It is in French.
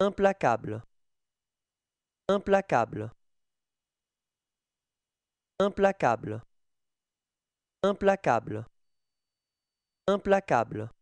Implacable. Implacable. Implacable. Implacable. Implacable.